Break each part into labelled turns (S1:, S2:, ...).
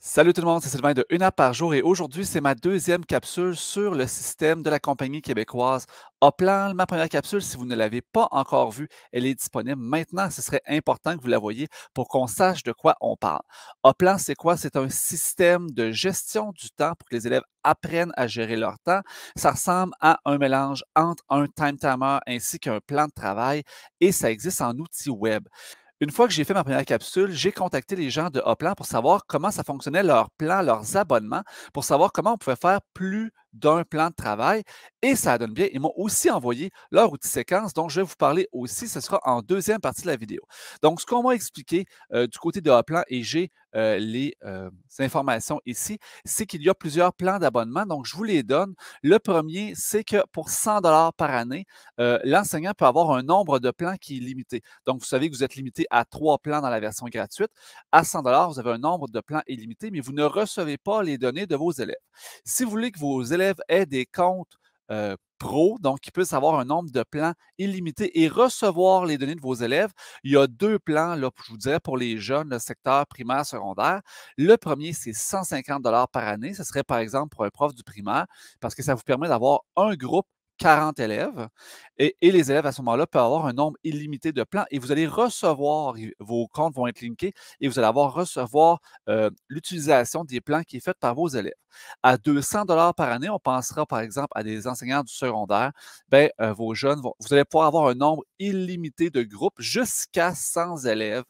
S1: Salut tout le monde, c'est Sylvain de Une app par jour et aujourd'hui, c'est ma deuxième capsule sur le système de la compagnie québécoise Oplan. Ma première capsule, si vous ne l'avez pas encore vue, elle est disponible maintenant. Ce serait important que vous la voyiez pour qu'on sache de quoi on parle. Oplan, c'est quoi? C'est un système de gestion du temps pour que les élèves apprennent à gérer leur temps. Ça ressemble à un mélange entre un time timer ainsi qu'un plan de travail et ça existe en outil web. Une fois que j'ai fait ma première capsule, j'ai contacté les gens de Hoplan pour savoir comment ça fonctionnait leur plan, leurs abonnements, pour savoir comment on pouvait faire plus d'un plan de travail et ça donne bien. Ils m'ont aussi envoyé leur outil séquence dont je vais vous parler aussi. Ce sera en deuxième partie de la vidéo. Donc, ce qu'on m'a expliqué euh, du côté de plan et j'ai euh, les euh, informations ici, c'est qu'il y a plusieurs plans d'abonnement. Donc, je vous les donne. Le premier, c'est que pour 100 dollars par année, l'enseignant peut avoir un nombre de plans qui est limité. Donc, vous savez que vous êtes limité à trois plans dans la version gratuite. À 100 dollars, vous avez un nombre de plans illimité, mais vous ne recevez pas les données de vos élèves. Si vous voulez que vos élèves élèves aient des comptes pro, donc qu'ils puissent avoir un nombre de plans illimité et recevoir les données de vos élèves. Il y a deux plans, là, je vous dirais, pour les jeunes, le secteur primaire, secondaire. Le premier, c'est 150 par année. Ce serait, par exemple, pour un prof du primaire, parce que ça vous permet d'avoir un groupe 40 élèves. Et, les élèves, à ce moment-là, peuvent avoir un nombre illimité de plans et vous allez recevoir, vos comptes vont être linkés et vous allez avoir recevoir euh, l'utilisation des plans qui est faite par vos élèves. À 200 dollars par année, on pensera par exemple à des enseignants du secondaire, ben, euh, vos jeunes, vous allez pouvoir avoir un nombre illimité de groupes jusqu'à 100 élèves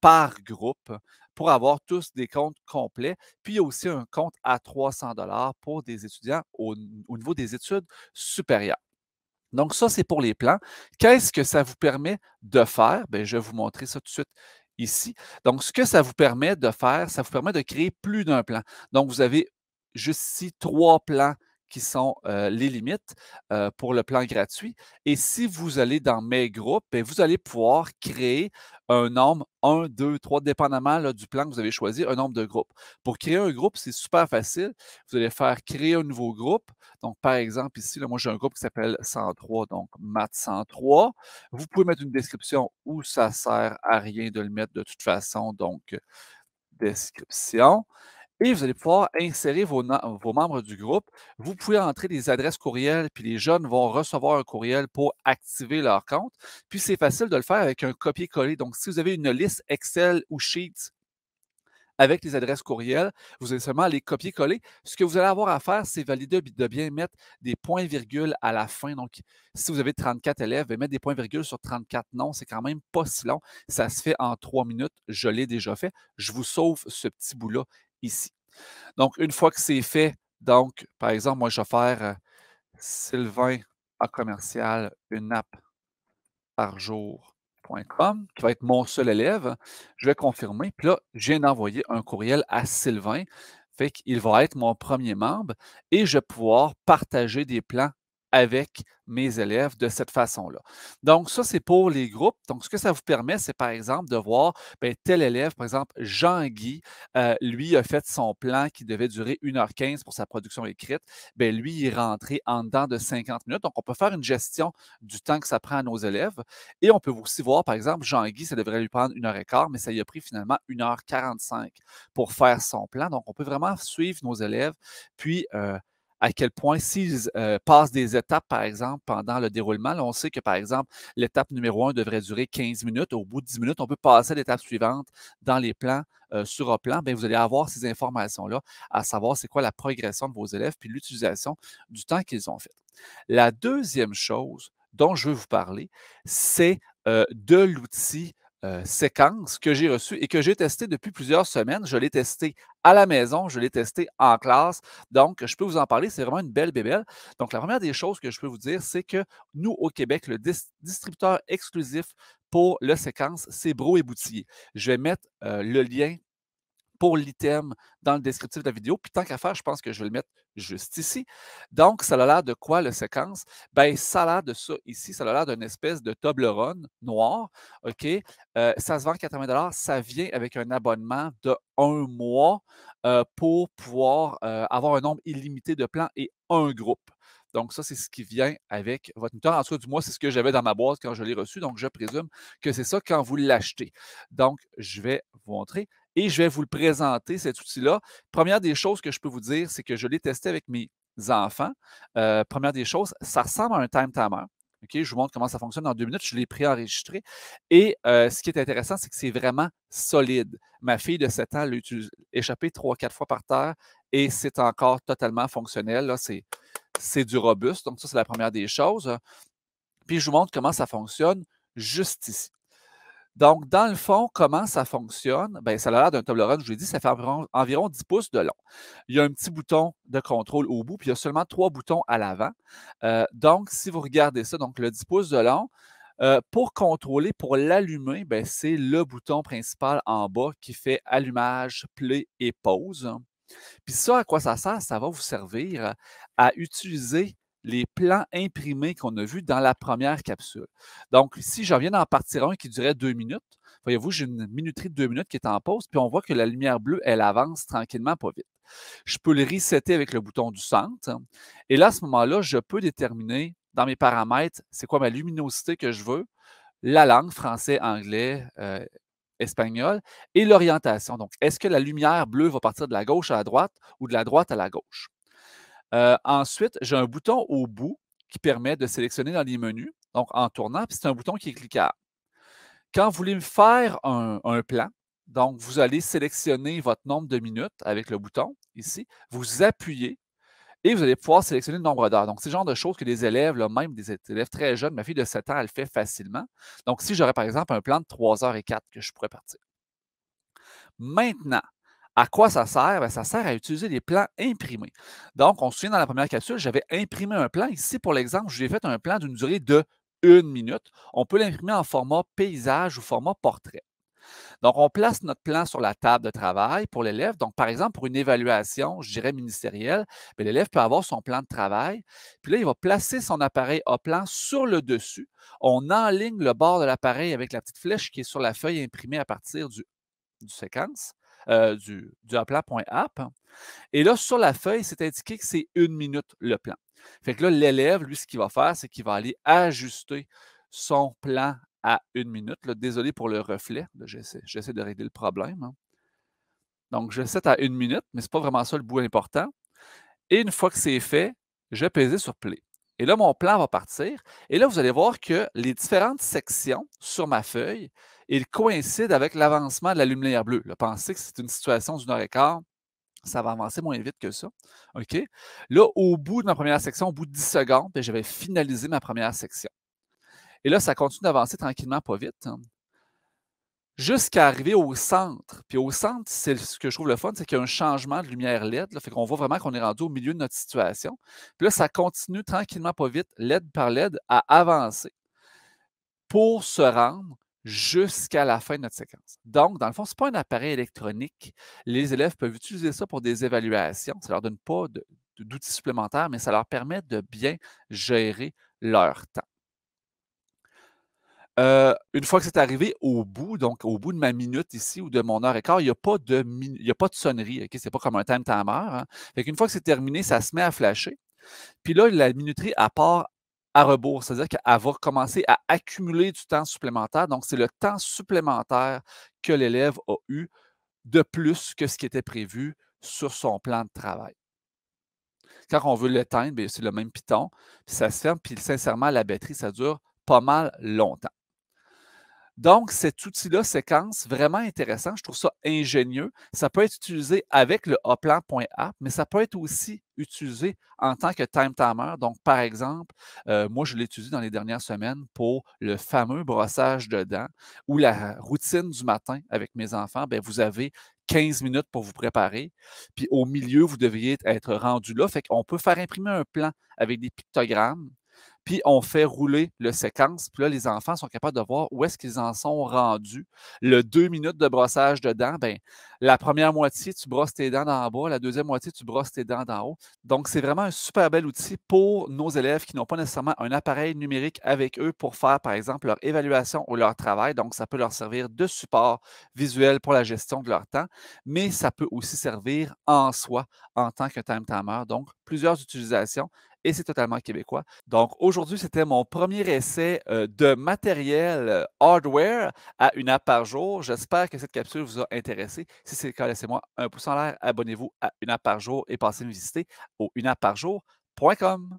S1: par groupe pour avoir tous des comptes complets. Puis il y a aussi un compte à 300 dollars pour des étudiants au, niveau des études supérieures. Donc ça, c'est pour les plans. Qu'est-ce que ça vous permet de faire? Bien, je vais vous montrer ça tout de suite ici. Donc, ce que ça vous permet de faire, ça vous permet de créer plus d'un plan. Donc, vous avez juste ici trois plans qui sont euh, les limites euh, pour le plan gratuit. Et si vous allez dans mes groupes, ben, vous allez pouvoir créer un nombre, un, deux, trois, dépendamment du plan que vous avez choisi, un nombre de groupes. Pour créer un groupe, c'est super facile. Vous allez faire créer un nouveau groupe. Donc, par exemple, ici, moi, j'ai un groupe qui s'appelle 103, donc Math 103. Vous pouvez mettre une description ou ça sert à rien de le mettre de toute façon, donc euh, description et vous allez pouvoir insérer vos, membres du groupe. Vous pouvez entrer des adresses courriel, puis les jeunes vont recevoir un courriel pour activer leur compte. Puis c'est facile de le faire avec un copier-coller. Donc, si vous avez une liste Excel ou Sheets avec les adresses courriel, vous allez seulement les copier-coller. Ce que vous allez avoir à faire, c'est valider de bien mettre des points-virgules à la fin. Donc, si vous avez 34 élèves, mettre des points-virgules sur 34 noms, c'est quand même pas si long. Ça se fait en trois minutes. Je l'ai déjà fait. Je vous sauve ce petit bout-là ici. Donc, une fois que c'est fait, donc, par exemple, moi, je vais faire euh, Sylvain à commercial, une app par jour.com, qui va être mon seul élève. Je vais confirmer. Puis là, je viens un courriel à Sylvain. Fait qu'il va être mon premier membre et je vais pouvoir partager des plans avec mes élèves de cette façon-là. Donc, ça, c'est pour les groupes. Donc, ce que ça vous permet, c'est par exemple de voir ben, tel élève, par exemple, Jean-Guy, euh, lui a fait son plan qui devait durer 1h15 pour sa production écrite. Bien, lui, il est rentré en dedans de 50 minutes. Donc, on peut faire une gestion du temps que ça prend à nos élèves. Et on peut aussi voir, par exemple, Jean-Guy, ça devrait lui prendre 1h15, mais ça lui a pris finalement 1h45 pour faire son plan. Donc, on peut vraiment suivre nos élèves, puis euh, à quel point s'ils euh, passent des étapes, par exemple, pendant le déroulement, on sait que, par exemple, l'étape numéro un devrait durer 15 minutes. Au bout de 10 minutes, on peut passer à l'étape suivante dans les plans euh, sur un plan. Bien, vous allez avoir ces informations-là, à savoir c'est quoi la progression de vos élèves, puis l'utilisation du temps qu'ils ont fait. La deuxième chose dont je veux vous parler, c'est euh, de l'outil euh, séquence que j'ai reçue et que j'ai testée depuis plusieurs semaines. Je l'ai testée à la maison, je l'ai testée en classe. Donc, je peux vous en parler. C'est vraiment une belle bébelle. Donc, la première des choses que je peux vous dire, c'est que nous, au Québec, le distributeur exclusif pour le séquence, c'est Bro et Boutillier. Je vais mettre euh, le lien pour l'item dans le descriptif de la vidéo. Puis tant qu'à faire, je pense que je vais le mettre juste ici. Donc, ça a l'air de quoi la séquence? Bien, ça a l'air de ça ici. Ça a l'air d'une espèce de Toblerone noir. OK? Euh, ça se vend 80 Ça vient avec un abonnement de un mois euh, pour pouvoir euh, avoir un nombre illimité de plans et un groupe. Donc, ça, c'est ce qui vient avec votre noteur. En tout cas, du moins, c'est ce que j'avais dans ma boîte quand je l'ai reçu. Donc, je présume que c'est ça quand vous l'achetez. Donc, je vais vous montrer et je vais vous le présenter, cet outil-là. Première des choses que je peux vous dire, c'est que je l'ai testé avec mes enfants. Euh, première des choses, ça ressemble à un time timer. je vous montre comment ça fonctionne en deux minutes. Je l'ai enregistré. Et euh, ce qui est intéressant, c'est que c'est vraiment solide. Ma fille de 7 ans l'a échappé 3-4 fois par terre et c'est encore totalement fonctionnel. C'est du robuste. Donc, ça, c'est la première des choses. Puis, je vous montre comment ça fonctionne juste ici. Donc, dans le fond, comment ça fonctionne? Bien, ça a l'air d'un Toblerone, je vous l'ai dit, ça fait environ, 10 pouces de long. Il y a un petit bouton de contrôle au bout, puis il y a seulement trois boutons à l'avant. Euh, donc, si vous regardez ça, donc le 10 pouces de long, euh, pour contrôler, pour l'allumer, ben, c'est le bouton principal en bas qui fait allumage, play et pause. Puis ça, à quoi ça sert? Ça va vous servir à utiliser les plans imprimés qu'on a vus dans la première capsule. Donc, si je reviens d'en partir un qui durait deux minutes, voyez-vous, j'ai une minuterie de deux minutes qui est en pause, puis on voit que la lumière bleue, elle avance tranquillement, pas vite. Je peux le resetter avec le bouton du centre. Et là, à ce moment-là, je peux déterminer dans mes paramètres, c'est quoi ma luminosité que je veux, la langue, français, anglais, euh, espagnol, et l'orientation. Donc, est-ce que la lumière bleue va partir de la gauche à la droite ou de la droite à la gauche? ensuite, j'ai un bouton au bout qui permet de sélectionner dans les menus, donc en tournant, puis c'est un bouton qui est cliquable. Quand vous voulez me faire un, plan, donc vous allez sélectionner votre nombre de minutes avec le bouton ici, vous appuyez et vous allez pouvoir sélectionner le nombre d'heures. Donc, c'est le genre de choses que les élèves, même des élèves très jeunes, ma fille de 7 ans, elle fait facilement. Donc, si j'aurais par exemple un plan de 3 heures et 4 que je pourrais partir. Maintenant, à quoi ça sert? Ben, ça sert à utiliser des plans imprimés. Donc, on se souvient dans la première capsule, j'avais imprimé un plan. Ici, pour l'exemple, je ai fait un plan d'une durée de une minute. On peut l'imprimer en format paysage ou format portrait. Donc, on place notre plan sur la table de travail pour l'élève. Donc, par exemple, pour une évaluation, je dirais ministérielle, ben, l'élève peut avoir son plan de travail. Puis là, il va placer son appareil à plan sur le dessus. On enligne le bord de l'appareil avec la petite flèche qui est sur la feuille imprimée à partir du, du séquence. Euh, du, du aplat.app. Et là, sur la feuille, c'est indiqué que c'est une minute le plan. Fait que là, l'élève, lui, ce qu'il va faire, c'est qu'il va aller ajuster son plan à une minute. désolé pour le reflet. J'essaie de régler le problème. Hein. Donc, je set à une minute, mais ce n'est pas vraiment ça le bout important. Et une fois que c'est fait, je vais sur Play. Et là, mon plan va partir. Et là, vous allez voir que les différentes sections sur ma feuille, il coïncide avec l'avancement de la lumière bleue. pensez que c'est une situation d'une heure et quart, ça va avancer moins vite que ça. OK? Là, au bout de ma première section, au bout de 10 secondes, ben, j'avais finalisé ma première section. Et là, ça continue d'avancer tranquillement, pas vite, hein. jusqu'à arriver au centre. Puis au centre, c'est ce que je trouve le fun, c'est qu'il y a un changement de lumière LED. Là, fait qu'on voit vraiment qu'on est rendu au milieu de notre situation. Puis là, ça continue tranquillement, pas vite, LED par LED, à avancer pour se rendre jusqu'à la fin de notre séquence. Donc, dans le fond, ce n'est pas un appareil électronique. Les élèves peuvent utiliser ça pour des évaluations. Ça ne leur donne pas d'outils supplémentaires, mais ça leur permet de bien gérer leur temps. Euh, une fois que c'est arrivé au bout, donc au bout de ma minute ici ou de mon heure et quart, il n'y a, pas de pas de sonnerie. Ce n'est pas comme un time timer. Hein. une fois que c'est terminé, ça se met à flasher. Puis là, la minuterie, à part à rebours, c'est-à-dire qu'elle va commencer à accumuler du temps supplémentaire. Donc, c'est le temps supplémentaire que l'élève a eu de plus que ce qui était prévu sur son plan de travail. Quand on veut l'éteindre, ben, c'est le même piton, puis ça se ferme, puis sincèrement, la batterie, ça dure pas mal longtemps. Donc, cet outil-là, séquence, vraiment intéressant. Je trouve ça ingénieux. Ça peut être utilisé avec le hoplan.app, mais ça peut être aussi utiliser en tant que time timer. Donc, par exemple, euh, moi, je l'ai utilisé dans les dernières semaines pour le fameux brossage de dents ou la routine du matin avec mes enfants. Bien, vous avez 15 minutes pour vous préparer. Puis au milieu, vous devriez être rendu là. Fait qu'on peut faire imprimer un plan avec des pictogrammes puis on fait rouler le séquence. Puis là, les enfants sont capables de voir où est-ce qu'ils en sont rendus. Le deux minutes de brossage de dents, ben, la première moitié, tu brosses tes dents d'en bas. La deuxième moitié, tu brosses tes dents d'en haut. Donc, c'est vraiment un super bel outil pour nos élèves qui n'ont pas nécessairement un appareil numérique avec eux pour faire, par exemple, leur évaluation ou leur travail. Donc, ça peut leur servir de support visuel pour la gestion de leur temps, mais ça peut aussi servir en soi en tant que time timer. Donc, plusieurs utilisations et c'est totalement québécois. Donc aujourd'hui, c'était mon premier essai euh, de matériel euh, hardware à une app par jour. J'espère que cette capsule vous a intéressé. Si c'est le cas, laissez-moi un pouce en l'air, abonnez-vous à une app par jour et passez nous visiter au uneapparjour.com.